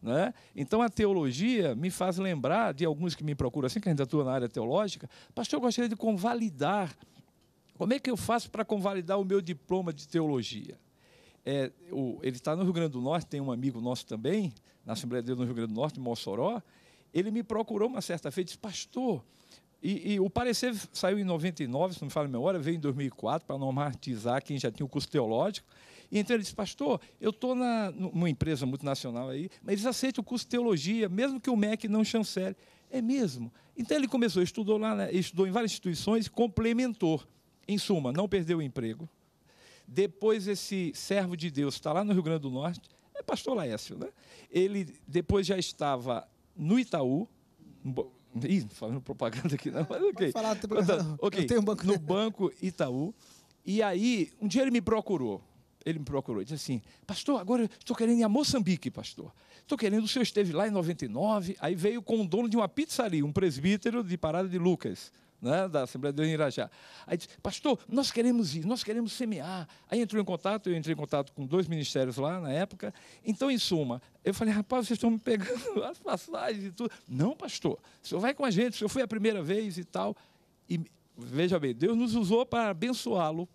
Né? Então a teologia me faz lembrar de alguns que me procuram assim, que ainda atuam na área teológica. Pastor, eu gostaria de convalidar. Como é que eu faço para convalidar o meu diploma de teologia? é, o, ele está no Rio Grande do Norte, tem um amigo nosso também, na Assembleia de Deus no Rio Grande do Norte, em Mossoró. Ele me procurou uma certa feita e disse, pastor, e, e, o parecer saiu em 99, se não me falo a memória, veio em 2004, para normatizar quem já tinha o curso teológico. E então ele disse, pastor, eu estou numa empresa multinacional aí, mas eles aceitam o curso de teologia, mesmo que o MEC não chancele. É mesmo. Então ele começou, estudou lá, né, estudou em várias instituições, complementou. Em suma, não perdeu o emprego, depois esse servo de Deus está lá no Rio Grande do Norte, é pastor Laércio, né? Ele depois já estava no Itaú, Ih, não falando propaganda aqui não, mas ok. Falar, não tem um banco... No banco Itaú. E aí, um dia ele me procurou. Ele me procurou e disse assim: Pastor, agora estou querendo ir a Moçambique, pastor. Estou querendo, o senhor esteve lá em 99. Aí veio com o dono de uma pizzaria, um presbítero de Parada de Lucas né, da Assembleia de Deus em Irajá. Aí disse, pastor, nós queremos ir, nós queremos semear. Aí entrou em contato, eu entrei em contato com dois ministérios lá na época. Então, em suma, eu falei, rapaz, vocês estão me pegando as passagens e tudo. Não, pastor, o senhor vai com a gente, o senhor foi a primeira vez e tal. E veja bem, Deus nos usou para abençoá-lo.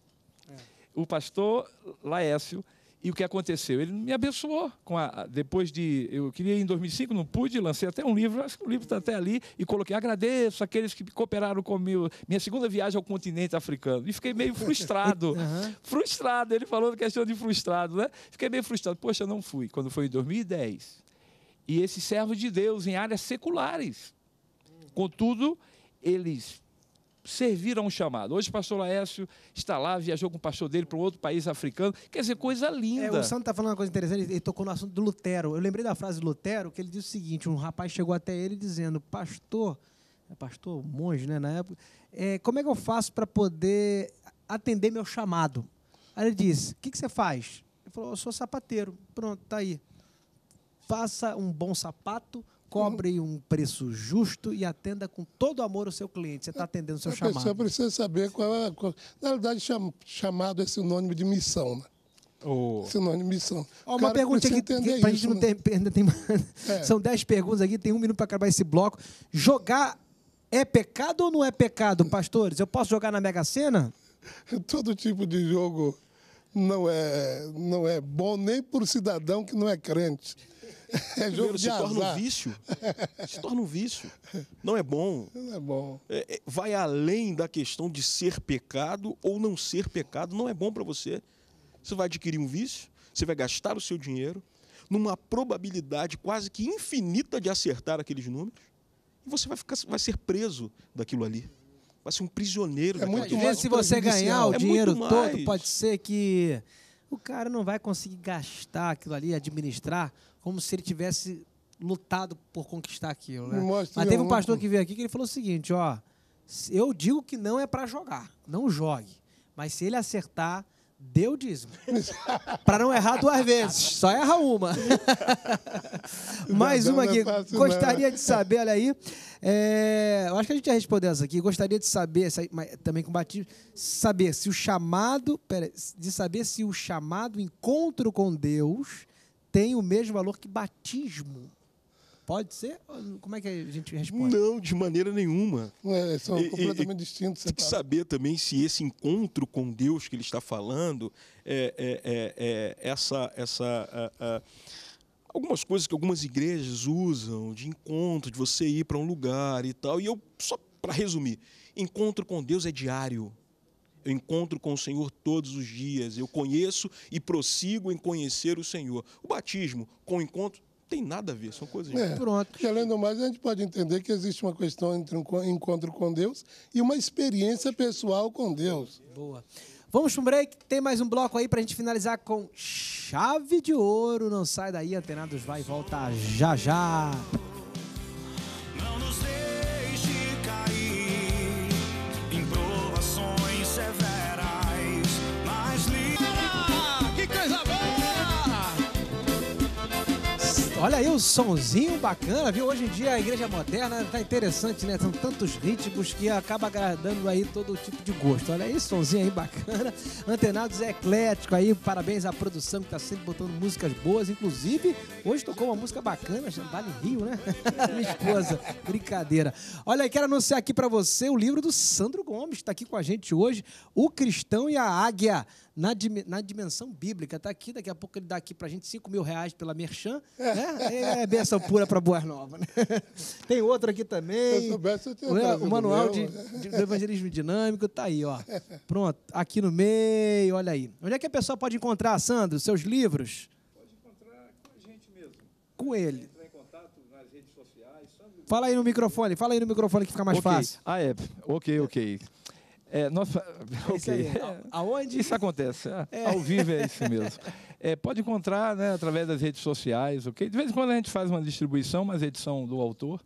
É. O pastor Laécio e o que aconteceu? Ele me abençoou. Com a, depois de. Eu queria ir em 2005, não pude, lancei até um livro, acho que o livro está até ali, e coloquei: agradeço aqueles que cooperaram comigo. Minha segunda viagem ao continente africano. E fiquei meio frustrado. uhum. Frustrado, ele falou da questão é de frustrado, né? Fiquei meio frustrado. Poxa, não fui. Quando foi em 2010. E esse servo de Deus em áreas seculares. Contudo, eles servir a um chamado. Hoje o pastor Laércio está lá, viajou com o pastor dele para um outro país africano. Quer dizer, coisa linda. É, o Santo está falando uma coisa interessante, ele tocou no assunto do Lutero. Eu lembrei da frase de Lutero, que ele disse o seguinte: um rapaz chegou até ele dizendo, pastor, é pastor, monge, né, na época, é, como é que eu faço para poder atender meu chamado? Aí ele disse: o que, que você faz? Ele falou: eu sou sapateiro. Pronto, tá aí. Faça um bom sapato cobre um preço justo e atenda com todo amor o seu cliente. Você está atendendo o seu é, a chamado. A pessoa precisa saber qual é. Qual, na realidade, cham, chamado é sinônimo de missão, né? Oh. Sinônimo de missão. Oh, uma pergunta aqui, para a gente não né? ter. Ainda tem, é. São dez perguntas aqui, tem um minuto para acabar esse bloco. Jogar é pecado ou não é pecado, pastores? Eu posso jogar na Mega Sena? Todo tipo de jogo não é, não é bom nem para o cidadão que não é crente. É jogo Primeiro, de se azar. torna um vício. Se torna um vício. Não é bom. Não é bom. É, é, vai além da questão de ser pecado ou não ser pecado. Não é bom para você. Você vai adquirir um vício, você vai gastar o seu dinheiro numa probabilidade quase que infinita de acertar aqueles números e você vai, ficar, vai ser preso daquilo ali. Vai ser um prisioneiro. É muito mais, se você ganhar o é dinheiro todo, pode ser que o cara não vai conseguir gastar aquilo ali, administrar, como se ele tivesse lutado por conquistar aquilo. Né? Mas teve um pastor que veio aqui que ele falou o seguinte, ó, eu digo que não é para jogar, não jogue, mas se ele acertar, Deu diz dízimo. para não errar duas vezes, só erra uma. Mais uma é aqui. Gostaria de saber, olha aí. É, eu acho que a gente já respondeu essa aqui. Gostaria de saber, também com batismo, saber se o chamado, pera, de saber se o chamado encontro com Deus tem o mesmo valor que batismo. Pode ser? Como é que a gente responde? Não, de maneira nenhuma. É, são completamente é, distintos. Tem que saber também se esse encontro com Deus que ele está falando, é, é, é, é essa. essa algumas coisas que algumas igrejas usam de encontro, de você ir para um lugar e tal. E eu, só para resumir, encontro com Deus é diário. Eu encontro com o Senhor todos os dias. Eu conheço e prossigo em conhecer o Senhor. O batismo com o encontro tem nada a ver, são coisas. É. Pronto. E além do mais, a gente pode entender que existe uma questão entre um encontro com Deus e uma experiência pessoal com Deus. Boa. Vamos para um break, tem mais um bloco aí para a gente finalizar com chave de ouro. Não sai daí, antenados, vai e volta já já. Olha aí o sonzinho bacana, viu? Hoje em dia a igreja moderna tá interessante, né? São tantos ritmos que acaba agradando aí todo tipo de gosto. Olha aí, sonzinho aí bacana. Antenados é eclético aí, parabéns à produção que tá sempre botando músicas boas. Inclusive, hoje tocou uma música bacana, Vale Rio, né? Minha esposa, brincadeira. Olha aí, quero anunciar aqui para você o livro do Sandro Gomes, que tá aqui com a gente hoje, O Cristão e a Águia na, dim, na dimensão bíblica. Está aqui, daqui a pouco ele dá aqui para a gente 5 mil reais pela Merchan. É. Né? É, é benção pura para Boas Novas. Né? Tem outro aqui também. soubesse, eu tinha o, é? o manual de, de, é. evangelismo dinâmico está aí. ó. Pronto, aqui no meio, olha aí. Onde é que a pessoa pode encontrar, Sandro, seus livros? Pode encontrar com a gente mesmo. Com ele. Fala aí no microfone, fala aí no microfone que fica mais okay. fácil. Ah, é. Ok, ok. É, nossa, ok. isso Aonde? Isso acontece. É. é. Ao vivo é isso mesmo. É, pode encontrar né, através das redes sociais, ok? De vez em quando a gente faz uma distribuição, mas edição do autor,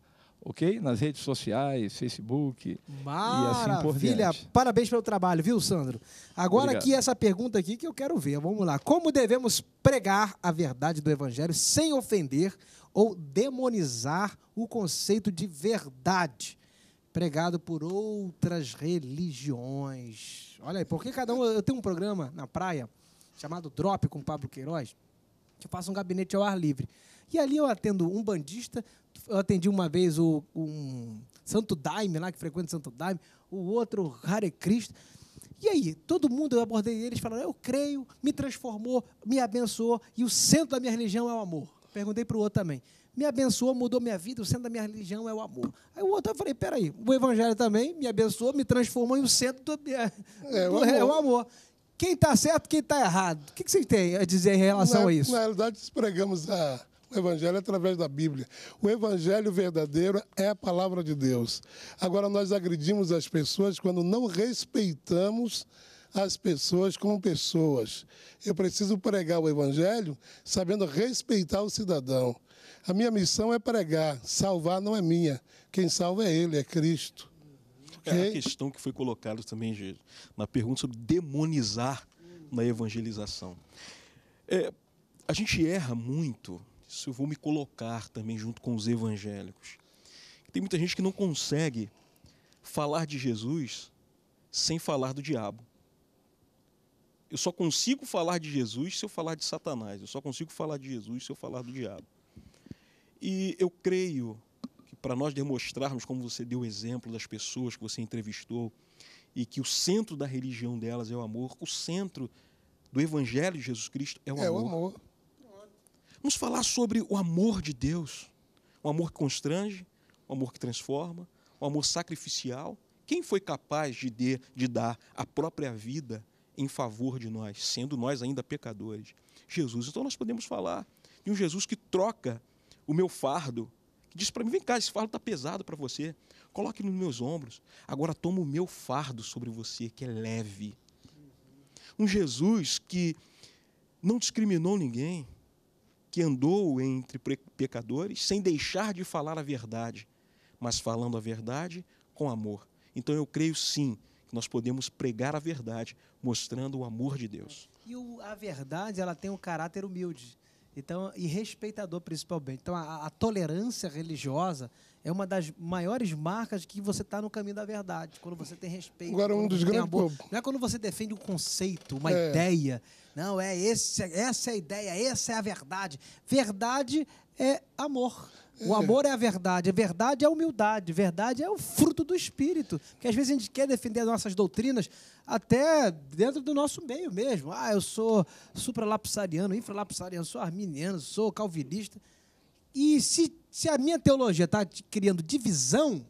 ok? Nas redes sociais, Facebook Maravilha. e assim por diante. Parabéns pelo trabalho, viu, Sandro? Agora Obrigado. aqui essa pergunta aqui que eu quero ver. Vamos lá. Como devemos pregar a verdade do Evangelho sem ofender ou demonizar o conceito de verdade? pregado por outras religiões. Olha aí, porque cada um. Eu tenho um programa na praia chamado Drop com Pablo Queiroz, que eu faço um gabinete ao ar livre. E ali eu atendo um bandista, eu atendi uma vez o, um Santo Daime lá, que frequenta Santo Daime, o outro Hare Krishna. E aí, todo mundo, eu abordei eles falando, eu creio, me transformou, me abençoou, e o centro da minha religião é o amor. Perguntei para o outro também me abençoou, mudou minha vida, o centro da minha religião é o amor. Aí o outro eu falei, peraí, o evangelho também me abençoou, me transformou e o centro do, é, é o é, o amor. Quem está certo, quem está errado? O que, que tem a dizer em relação na, a isso? Na realidade, pregamos a, é, o Evangelho através da Bíblia. O Evangelho verdadeiro é a palavra de Deus. Agora, nós agredimos as pessoas quando não respeitamos as pessoas como pessoas. Eu preciso pregar o Evangelho sabendo respeitar o cidadão. A minha missão é pregar, salvar não é minha. Quem salva é Ele, é Cristo. É a questão que foi colocada também Jesus, na pergunta sobre demonizar na evangelização. É, a gente erra muito, isso eu vou me colocar também junto com os evangélicos. Tem muita gente que não consegue falar de Jesus sem falar do diabo. Eu só consigo falar de Jesus se eu falar de Satanás. Eu só consigo falar de Jesus se eu falar do diabo. E eu creio que para nós demonstrarmos, como você deu o exemplo das pessoas que você entrevistou, e que o centro da religião delas é o amor, o centro do Evangelho de Jesus Cristo é o é amor. O amor. Vamos falar sobre o amor de Deus. O amor que constrange, o amor que transforma, o amor sacrificial. Quem foi capaz de, de, de dar a própria vida em favor de nós, sendo nós ainda pecadores? Jesus. Então nós podemos falar de um Jesus que troca o meu fardo, que diz para mim: vem cá, esse fardo está pesado para você, coloque nos meus ombros. Agora toma o meu fardo sobre você, que é leve. Um Jesus que não discriminou ninguém, que andou entre pecadores, sem deixar de falar a verdade, mas falando a verdade com amor. Então eu creio sim que nós podemos pregar a verdade, mostrando o amor de Deus. E a verdade, ela tem um caráter humilde. Então, e respeitador principalmente. Então, a, a tolerância religiosa é uma das maiores marcas que você está no caminho da verdade, quando você tem respeito. Agora, um dos grandes. Amor. Não é quando você defende um conceito, uma é. ideia. Não, é esse, essa é a ideia, essa é a verdade. Verdade é amor. O amor é a verdade, a verdade é a humildade, a verdade é o fruto do espírito. Porque às vezes a gente quer defender nossas doutrinas até dentro do nosso meio mesmo. Ah, eu sou supralapsariano, infralapsariano, sou arminiano, sou calvinista. E se, se a minha teologia está criando divisão,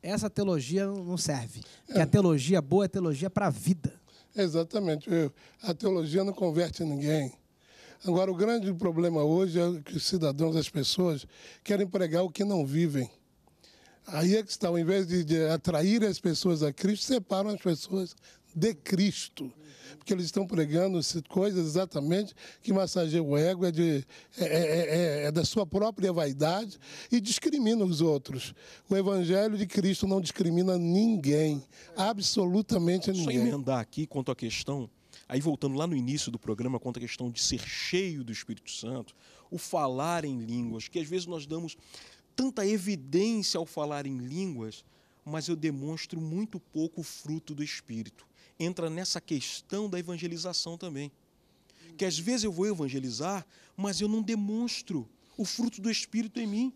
essa teologia não serve. Porque é. a teologia boa é a teologia para a vida. Exatamente. A teologia não converte ninguém. Agora, o grande problema hoje é que os cidadãos, as pessoas, querem pregar o que não vivem. Aí é que está, ao invés de, de atrair as pessoas a Cristo, separam as pessoas de Cristo. Porque eles estão pregando coisas exatamente que massageiam o ego, é, de, é é, é, é, é, da sua própria vaidade e discriminam os outros. O Evangelho de Cristo não discrimina ninguém, absolutamente ninguém. Só emendar aqui quanto à questão Aí, voltando lá no início do programa, quanto à questão de ser cheio do Espírito Santo, o falar em línguas, que às vezes nós damos tanta evidência ao falar em línguas, mas eu demonstro muito pouco o fruto do Espírito. Entra nessa questão da evangelização também. Que às vezes eu vou evangelizar, mas eu não demonstro o fruto do Espírito em mim.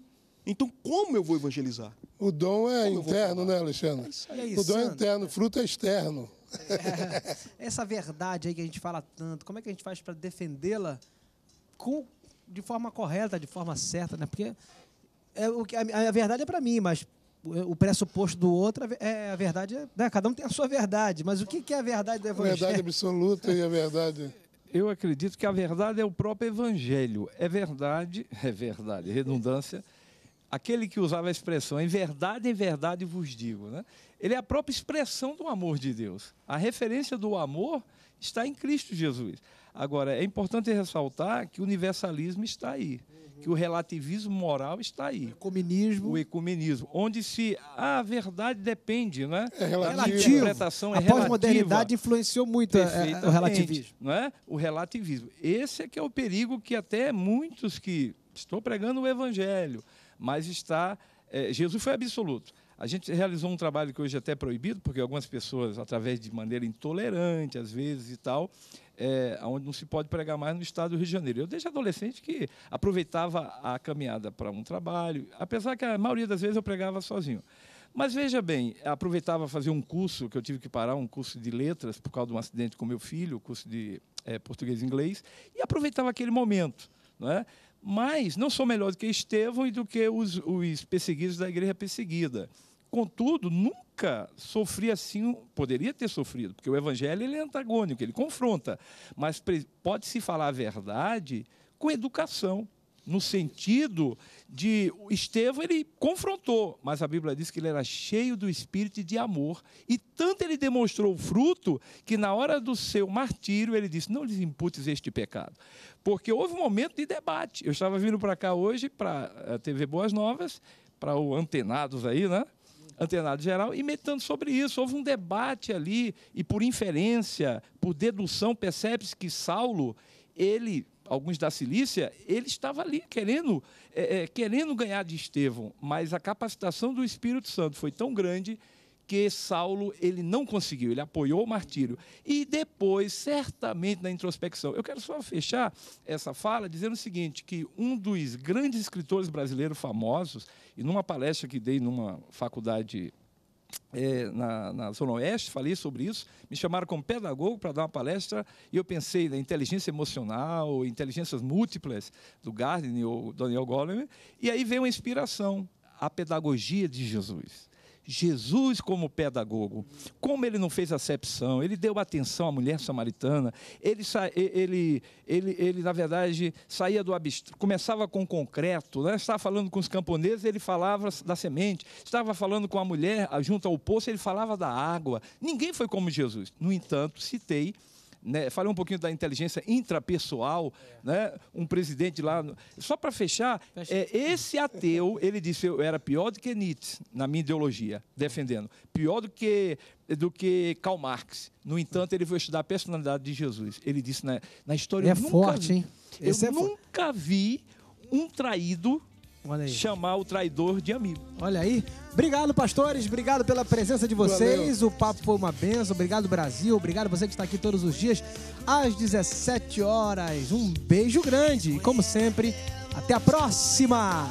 Então, como eu vou evangelizar? O dom é como interno, né, Alexandre? É o dom é interno, o fruto é externo. É. essa verdade aí que a gente fala tanto, como é que a gente faz para defendê-la com, de forma correta, de forma certa, né? Porque é o que, a, verdade é para mim, mas o pressuposto do outro é a verdade. É, né? Cada um tem a sua verdade, mas o que, que é a verdade do evangelho? A verdade absoluta e a verdade. Eu acredito que a verdade é o próprio evangelho. É verdade, é verdade, redundância. Aquele que usava a expressão em verdade, em verdade vos digo, né? Ele é a própria expressão do amor de Deus. A referência do amor está em Cristo Jesus. Agora, é importante ressaltar que o universalismo está aí, uhum. que o relativismo moral está aí. O ecumenismo. O ecumenismo, onde se a verdade depende, né? É relativo. A interpretação é a pós-modernidade influenciou muito é, é, o relativismo. Né? O relativismo. Esse é que é o perigo que até muitos que... Estou pregando o evangelho, mas está... É, Jesus foi absoluto a gente realizou um trabalho que hoje é até proibido, porque algumas pessoas, através de maneira intolerante, às vezes e tal, é, onde não se pode pregar mais no estado do Rio de Janeiro. Eu, desde adolescente, que aproveitava a caminhada para um trabalho, apesar que a maioria das vezes eu pregava sozinho. Mas veja bem, aproveitava fazer um curso que eu tive que parar, um curso de letras, por causa de um acidente com meu filho, curso de é, português e inglês, e aproveitava aquele momento. Não é? Mas não sou melhor do que Estevão e do que os, os perseguidos da igreja perseguida. Contudo, nunca sofri assim, poderia ter sofrido, porque o evangelho ele é antagônico, ele confronta. Mas pode-se falar a verdade com educação no sentido de Estevão, ele confrontou, mas a Bíblia diz que ele era cheio do espírito de amor. E tanto ele demonstrou o fruto que na hora do seu martírio ele disse: Não lhes imputes este pecado. Porque houve um momento de debate. Eu estava vindo para cá hoje, para a eh, TV Boas Novas, para o Antenados aí, né? Antenado geral, e metendo sobre isso. Houve um debate ali, e por inferência, por dedução, percebe-se que Saulo, ele alguns da Cilícia, ele estava ali querendo, é, é, querendo ganhar de Estevão, mas a capacitação do Espírito Santo foi tão grande que Saulo ele não conseguiu, ele apoiou o martírio. E depois, certamente na introspecção. Eu quero só fechar essa fala dizendo o seguinte, que um dos grandes escritores brasileiros famosos, e numa palestra que dei numa faculdade é, na, na, Zona Oeste, falei sobre isso, me chamaram como pedagogo para dar uma palestra e eu pensei na inteligência emocional, inteligências múltiplas do Gardner ou Daniel Goleman, e aí veio uma inspiração, a pedagogia de Jesus. Jesus como pedagogo. Como ele não fez acepção, ele deu atenção à mulher samaritana, ele, ele, ele, ele na verdade, saía do abstrato, começava com concreto, né? estava falando com os camponeses, ele falava da semente, estava falando com a mulher junto ao poço, ele falava da água. Ninguém foi como Jesus. No entanto, citei né, falei um pouquinho da inteligência intrapessoal, é. né, um presidente lá. Só para fechar, é, esse ateu, ele disse, eu era pior do que Nietzsche, na minha ideologia, defendendo. Pior do que, do que Karl Marx. No entanto, ele foi estudar a personalidade de Jesus. Ele disse, na, né, na história... É, é forte, hein? Eu é nunca vi um traído chamar o traidor de amigo. Olha aí. Obrigado, pastores. Obrigado pela presença de vocês. Valeu. O papo foi uma benção. Obrigado, Brasil. Obrigado você que está aqui todos os dias às 17 horas. Um beijo grande. E como sempre, até a próxima.